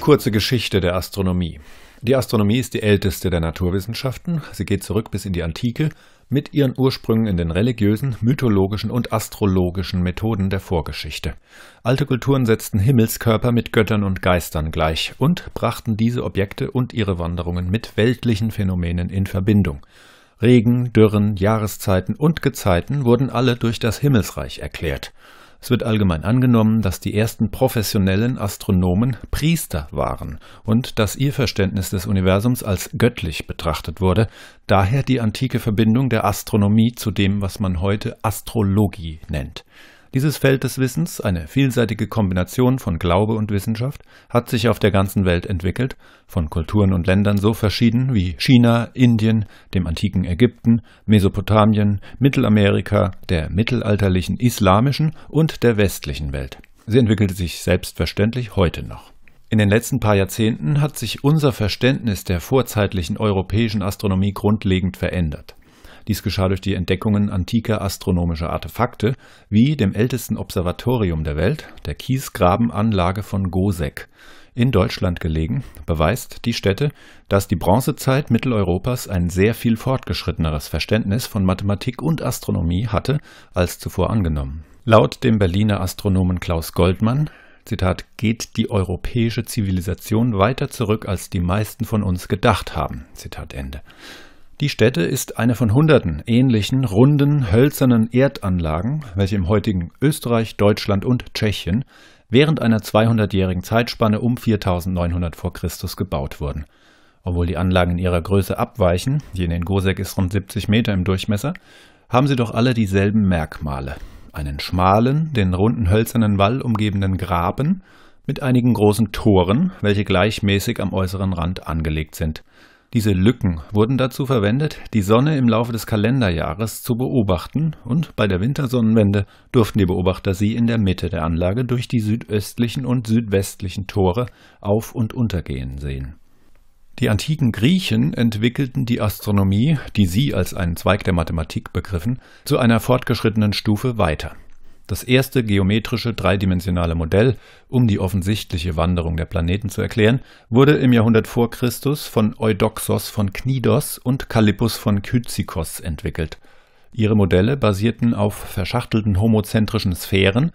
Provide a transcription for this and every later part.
kurze Geschichte der Astronomie. Die Astronomie ist die älteste der Naturwissenschaften. Sie geht zurück bis in die Antike mit ihren Ursprüngen in den religiösen, mythologischen und astrologischen Methoden der Vorgeschichte. Alte Kulturen setzten Himmelskörper mit Göttern und Geistern gleich und brachten diese Objekte und ihre Wanderungen mit weltlichen Phänomenen in Verbindung. Regen, Dürren, Jahreszeiten und Gezeiten wurden alle durch das Himmelsreich erklärt. Es wird allgemein angenommen, dass die ersten professionellen Astronomen Priester waren und dass ihr Verständnis des Universums als göttlich betrachtet wurde, daher die antike Verbindung der Astronomie zu dem, was man heute Astrologie nennt. Dieses Feld des Wissens, eine vielseitige Kombination von Glaube und Wissenschaft, hat sich auf der ganzen Welt entwickelt, von Kulturen und Ländern so verschieden wie China, Indien, dem antiken Ägypten, Mesopotamien, Mittelamerika, der mittelalterlichen islamischen und der westlichen Welt. Sie entwickelte sich selbstverständlich heute noch. In den letzten paar Jahrzehnten hat sich unser Verständnis der vorzeitlichen europäischen Astronomie grundlegend verändert. Dies geschah durch die Entdeckungen antiker astronomischer Artefakte, wie dem ältesten Observatorium der Welt, der Kiesgrabenanlage von Goseck. In Deutschland gelegen, beweist die Stätte, dass die Bronzezeit Mitteleuropas ein sehr viel fortgeschritteneres Verständnis von Mathematik und Astronomie hatte als zuvor angenommen. Laut dem Berliner Astronomen Klaus Goldmann Zitat, geht die europäische Zivilisation weiter zurück, als die meisten von uns gedacht haben. Zitat Ende. Die Stätte ist eine von hunderten ähnlichen runden, hölzernen Erdanlagen, welche im heutigen Österreich, Deutschland und Tschechien während einer 200-jährigen Zeitspanne um 4900 v. Chr. gebaut wurden. Obwohl die Anlagen in ihrer Größe abweichen, jene in Gosek ist rund 70 Meter im Durchmesser, haben sie doch alle dieselben Merkmale. Einen schmalen, den runden hölzernen Wall umgebenden Graben mit einigen großen Toren, welche gleichmäßig am äußeren Rand angelegt sind. Diese Lücken wurden dazu verwendet, die Sonne im Laufe des Kalenderjahres zu beobachten und bei der Wintersonnenwende durften die Beobachter sie in der Mitte der Anlage durch die südöstlichen und südwestlichen Tore auf und untergehen sehen. Die antiken Griechen entwickelten die Astronomie, die sie als einen Zweig der Mathematik begriffen, zu einer fortgeschrittenen Stufe weiter das erste geometrische dreidimensionale Modell, um die offensichtliche Wanderung der Planeten zu erklären, wurde im Jahrhundert vor Christus von Eudoxos von Knidos und Kalippus von Kyzikos entwickelt. Ihre Modelle basierten auf verschachtelten homozentrischen Sphären,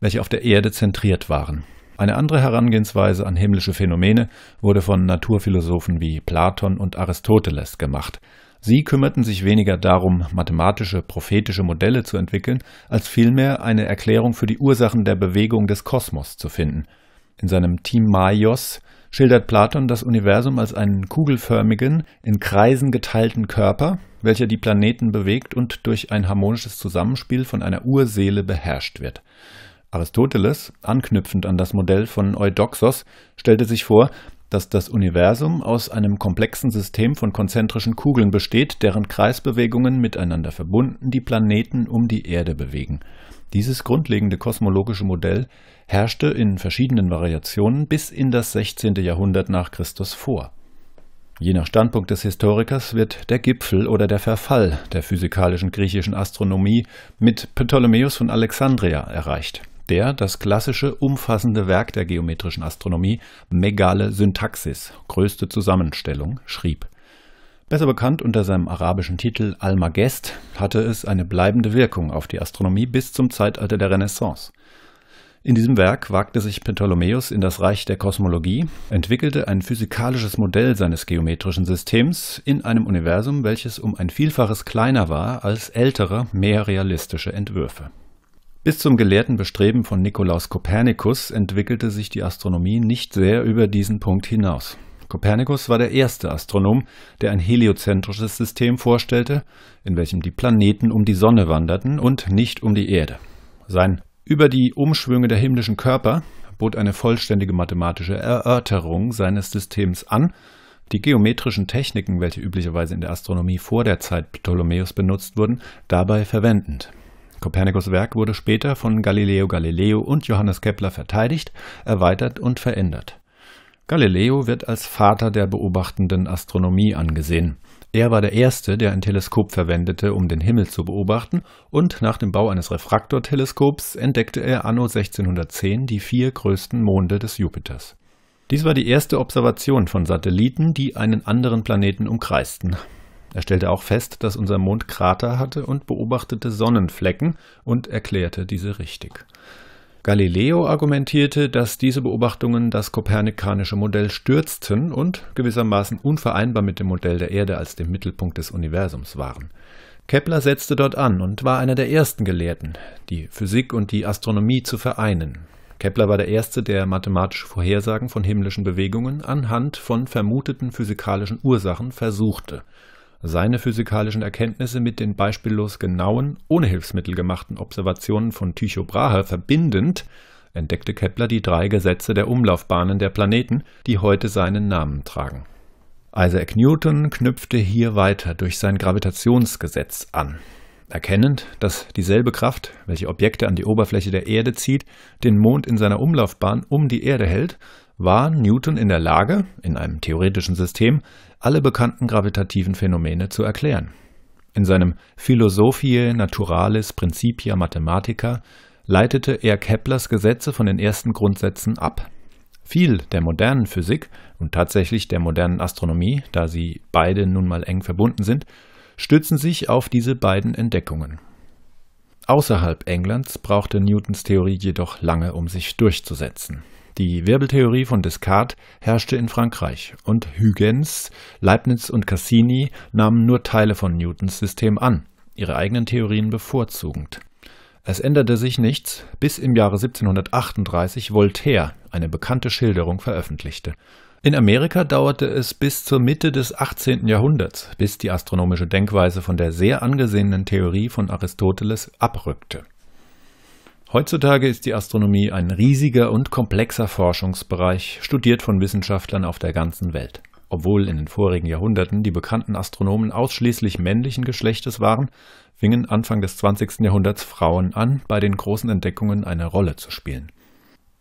welche auf der Erde zentriert waren. Eine andere Herangehensweise an himmlische Phänomene wurde von Naturphilosophen wie Platon und Aristoteles gemacht. Sie kümmerten sich weniger darum, mathematische, prophetische Modelle zu entwickeln, als vielmehr eine Erklärung für die Ursachen der Bewegung des Kosmos zu finden. In seinem Team Maios schildert Platon das Universum als einen kugelförmigen, in Kreisen geteilten Körper, welcher die Planeten bewegt und durch ein harmonisches Zusammenspiel von einer Urseele beherrscht wird. Aristoteles, anknüpfend an das Modell von Eudoxos, stellte sich vor, dass das Universum aus einem komplexen System von konzentrischen Kugeln besteht, deren Kreisbewegungen miteinander verbunden die Planeten um die Erde bewegen. Dieses grundlegende kosmologische Modell herrschte in verschiedenen Variationen bis in das 16. Jahrhundert nach Christus vor. Je nach Standpunkt des Historikers wird der Gipfel oder der Verfall der physikalischen griechischen Astronomie mit Ptolemäus von Alexandria erreicht der das klassische umfassende Werk der geometrischen Astronomie Megale Syntaxis, größte Zusammenstellung, schrieb. Besser bekannt unter seinem arabischen Titel Almagest hatte es eine bleibende Wirkung auf die Astronomie bis zum Zeitalter der Renaissance. In diesem Werk wagte sich Ptolemäus in das Reich der Kosmologie, entwickelte ein physikalisches Modell seines geometrischen Systems in einem Universum, welches um ein Vielfaches kleiner war als ältere, mehr realistische Entwürfe. Bis zum gelehrten Bestreben von Nikolaus Kopernikus entwickelte sich die Astronomie nicht sehr über diesen Punkt hinaus. Kopernikus war der erste Astronom, der ein heliozentrisches System vorstellte, in welchem die Planeten um die Sonne wanderten und nicht um die Erde. Sein über die Umschwünge der himmlischen Körper bot eine vollständige mathematische Erörterung seines Systems an, die geometrischen Techniken, welche üblicherweise in der Astronomie vor der Zeit Ptolemäus benutzt wurden, dabei verwendend. Kopernikus' Werk wurde später von Galileo Galileo und Johannes Kepler verteidigt, erweitert und verändert. Galileo wird als Vater der beobachtenden Astronomie angesehen. Er war der Erste, der ein Teleskop verwendete, um den Himmel zu beobachten, und nach dem Bau eines Refraktorteleskops entdeckte er anno 1610 die vier größten Monde des Jupiters. Dies war die erste Observation von Satelliten, die einen anderen Planeten umkreisten. Er stellte auch fest, dass unser Mond Krater hatte und beobachtete Sonnenflecken und erklärte diese richtig. Galileo argumentierte, dass diese Beobachtungen das kopernikanische Modell stürzten und gewissermaßen unvereinbar mit dem Modell der Erde als dem Mittelpunkt des Universums waren. Kepler setzte dort an und war einer der ersten Gelehrten, die Physik und die Astronomie zu vereinen. Kepler war der Erste, der mathematische Vorhersagen von himmlischen Bewegungen anhand von vermuteten physikalischen Ursachen versuchte seine physikalischen Erkenntnisse mit den beispiellos genauen, ohne Hilfsmittel gemachten Observationen von Tycho Brahe verbindend, entdeckte Kepler die drei Gesetze der Umlaufbahnen der Planeten, die heute seinen Namen tragen. Isaac Newton knüpfte hier weiter durch sein Gravitationsgesetz an, erkennend, dass dieselbe Kraft, welche Objekte an die Oberfläche der Erde zieht, den Mond in seiner Umlaufbahn um die Erde hält, war Newton in der Lage, in einem theoretischen System alle bekannten gravitativen Phänomene zu erklären. In seinem Philosophiae Naturalis Principia Mathematica leitete er Keplers Gesetze von den ersten Grundsätzen ab. Viel der modernen Physik und tatsächlich der modernen Astronomie, da sie beide nun mal eng verbunden sind, stützen sich auf diese beiden Entdeckungen. Außerhalb Englands brauchte Newtons Theorie jedoch lange, um sich durchzusetzen. Die Wirbeltheorie von Descartes herrschte in Frankreich und Huygens, Leibniz und Cassini nahmen nur Teile von Newtons System an, ihre eigenen Theorien bevorzugend. Es änderte sich nichts, bis im Jahre 1738 Voltaire eine bekannte Schilderung veröffentlichte. In Amerika dauerte es bis zur Mitte des 18. Jahrhunderts, bis die astronomische Denkweise von der sehr angesehenen Theorie von Aristoteles abrückte. Heutzutage ist die Astronomie ein riesiger und komplexer Forschungsbereich, studiert von Wissenschaftlern auf der ganzen Welt. Obwohl in den vorigen Jahrhunderten die bekannten Astronomen ausschließlich männlichen Geschlechtes waren, fingen Anfang des 20. Jahrhunderts Frauen an, bei den großen Entdeckungen eine Rolle zu spielen.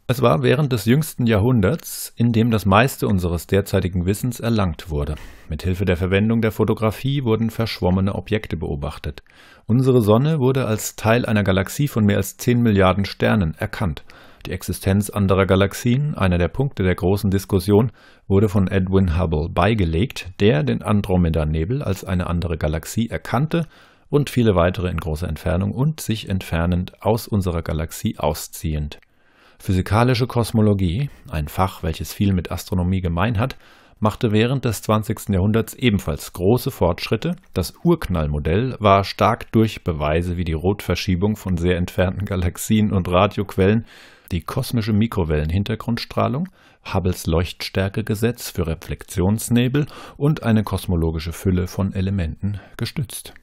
Es war während des jüngsten Jahrhunderts, in dem das meiste unseres derzeitigen Wissens erlangt wurde. Mithilfe der Verwendung der Fotografie wurden verschwommene Objekte beobachtet. Unsere Sonne wurde als Teil einer Galaxie von mehr als 10 Milliarden Sternen erkannt. Die Existenz anderer Galaxien, einer der Punkte der großen Diskussion, wurde von Edwin Hubble beigelegt, der den Andromeda-Nebel als eine andere Galaxie erkannte und viele weitere in großer Entfernung und sich entfernend aus unserer Galaxie ausziehend. Physikalische Kosmologie, ein Fach, welches viel mit Astronomie gemein hat, machte während des 20. Jahrhunderts ebenfalls große Fortschritte. Das Urknallmodell war stark durch Beweise wie die Rotverschiebung von sehr entfernten Galaxien und Radioquellen, die kosmische Mikrowellenhintergrundstrahlung, Hubbles Leuchtstärkegesetz für Reflexionsnebel und eine kosmologische Fülle von Elementen gestützt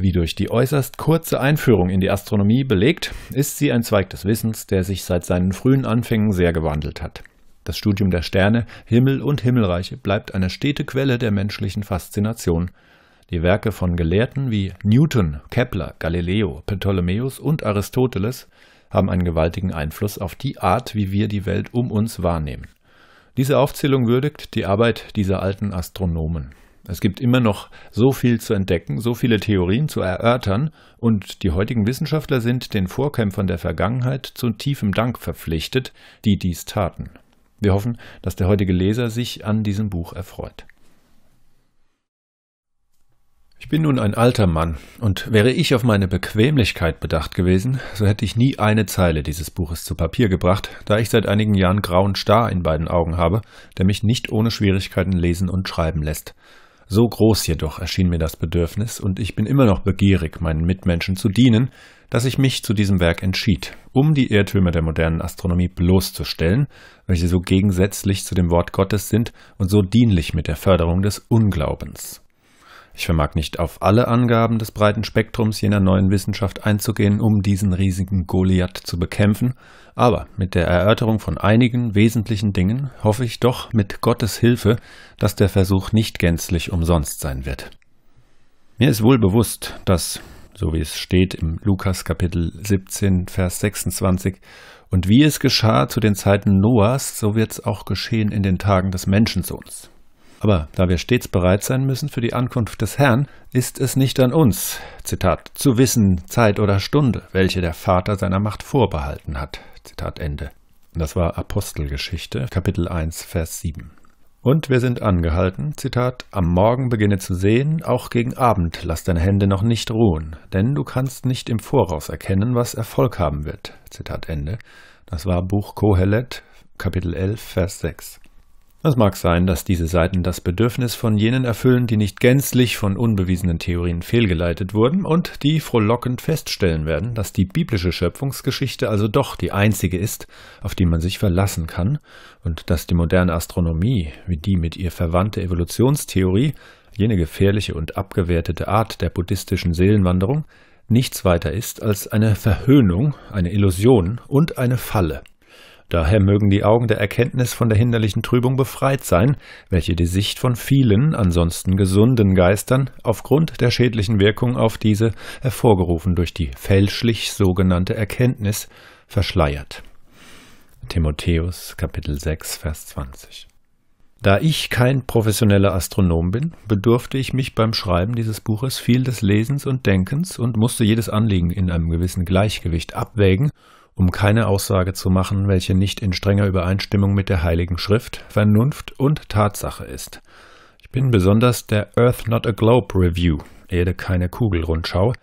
wie durch die äußerst kurze Einführung in die Astronomie belegt, ist sie ein Zweig des Wissens, der sich seit seinen frühen Anfängen sehr gewandelt hat. Das Studium der Sterne, Himmel und Himmelreiche bleibt eine stete Quelle der menschlichen Faszination. Die Werke von Gelehrten wie Newton, Kepler, Galileo, Ptolemäus und Aristoteles haben einen gewaltigen Einfluss auf die Art, wie wir die Welt um uns wahrnehmen. Diese Aufzählung würdigt die Arbeit dieser alten Astronomen. Es gibt immer noch so viel zu entdecken, so viele Theorien zu erörtern, und die heutigen Wissenschaftler sind den Vorkämpfern der Vergangenheit zu tiefem Dank verpflichtet, die dies taten. Wir hoffen, dass der heutige Leser sich an diesem Buch erfreut. Ich bin nun ein alter Mann, und wäre ich auf meine Bequemlichkeit bedacht gewesen, so hätte ich nie eine Zeile dieses Buches zu Papier gebracht, da ich seit einigen Jahren grauen Star in beiden Augen habe, der mich nicht ohne Schwierigkeiten lesen und schreiben lässt. So groß jedoch erschien mir das Bedürfnis, und ich bin immer noch begierig, meinen Mitmenschen zu dienen, dass ich mich zu diesem Werk entschied, um die Irrtümer der modernen Astronomie bloßzustellen, welche so gegensätzlich zu dem Wort Gottes sind und so dienlich mit der Förderung des Unglaubens. Ich vermag nicht auf alle Angaben des breiten Spektrums jener neuen Wissenschaft einzugehen, um diesen riesigen Goliath zu bekämpfen, aber mit der Erörterung von einigen wesentlichen Dingen hoffe ich doch mit Gottes Hilfe, dass der Versuch nicht gänzlich umsonst sein wird. Mir ist wohl bewusst, dass, so wie es steht im Lukas Kapitel 17, Vers 26, und wie es geschah zu den Zeiten Noahs, so wird es auch geschehen in den Tagen des Menschensohns. Aber da wir stets bereit sein müssen für die Ankunft des Herrn, ist es nicht an uns, Zitat, zu wissen, Zeit oder Stunde, welche der Vater seiner Macht vorbehalten hat. Zitat Ende. Das war Apostelgeschichte, Kapitel 1, Vers 7. Und wir sind angehalten, Zitat, am Morgen beginne zu sehen, auch gegen Abend lass deine Hände noch nicht ruhen, denn du kannst nicht im Voraus erkennen, was Erfolg haben wird. Zitat Ende. Das war Buch Kohelet, Kapitel 11, Vers 6. Es mag sein, dass diese Seiten das Bedürfnis von jenen erfüllen, die nicht gänzlich von unbewiesenen Theorien fehlgeleitet wurden und die frohlockend feststellen werden, dass die biblische Schöpfungsgeschichte also doch die einzige ist, auf die man sich verlassen kann und dass die moderne Astronomie, wie die mit ihr verwandte Evolutionstheorie, jene gefährliche und abgewertete Art der buddhistischen Seelenwanderung, nichts weiter ist als eine Verhöhnung, eine Illusion und eine Falle. Daher mögen die Augen der Erkenntnis von der hinderlichen Trübung befreit sein, welche die Sicht von vielen, ansonsten gesunden Geistern aufgrund der schädlichen Wirkung auf diese, hervorgerufen durch die fälschlich sogenannte Erkenntnis, verschleiert. Timotheus Kapitel 6 Vers 20 da ich kein professioneller Astronom bin, bedurfte ich mich beim Schreiben dieses Buches viel des Lesens und Denkens und musste jedes Anliegen in einem gewissen Gleichgewicht abwägen um keine Aussage zu machen, welche nicht in strenger Übereinstimmung mit der Heiligen Schrift, Vernunft und Tatsache ist. Ich bin besonders der Earth Not a Globe Review, Erde keine Kugelrundschau,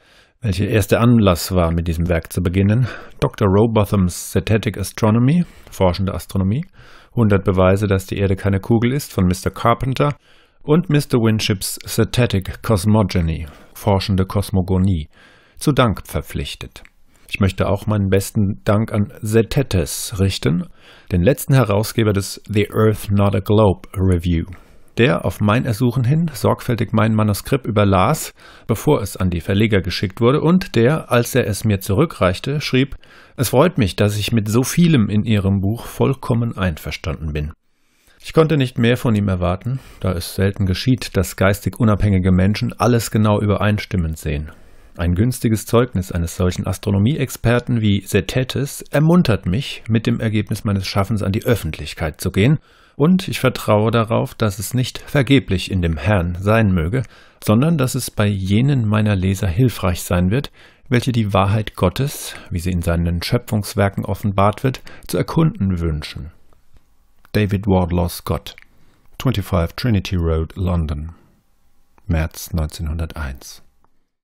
welche erste Anlass war, mit diesem Werk zu beginnen, Dr. Robothams Zetetic Astronomy, Forschende Astronomie, 100 Beweise, dass die Erde keine Kugel ist, von Mr. Carpenter, und Mr. Winships Zetetic Cosmogony, Forschende Kosmogonie, zu Dank verpflichtet. Ich möchte auch meinen besten Dank an Zetetes richten, den letzten Herausgeber des The Earth Not a Globe Review, der auf mein Ersuchen hin sorgfältig mein Manuskript überlas, bevor es an die Verleger geschickt wurde, und der, als er es mir zurückreichte, schrieb, es freut mich, dass ich mit so vielem in Ihrem Buch vollkommen einverstanden bin. Ich konnte nicht mehr von ihm erwarten, da es selten geschieht, dass geistig unabhängige Menschen alles genau übereinstimmend sehen. Ein günstiges Zeugnis eines solchen Astronomieexperten wie Setetes ermuntert mich, mit dem Ergebnis meines Schaffens an die Öffentlichkeit zu gehen, und ich vertraue darauf, dass es nicht vergeblich in dem Herrn sein möge, sondern dass es bei jenen meiner Leser hilfreich sein wird, welche die Wahrheit Gottes, wie sie in seinen Schöpfungswerken offenbart wird, zu erkunden wünschen. David Wardlaw Scott 25 Trinity Road, London, März 1901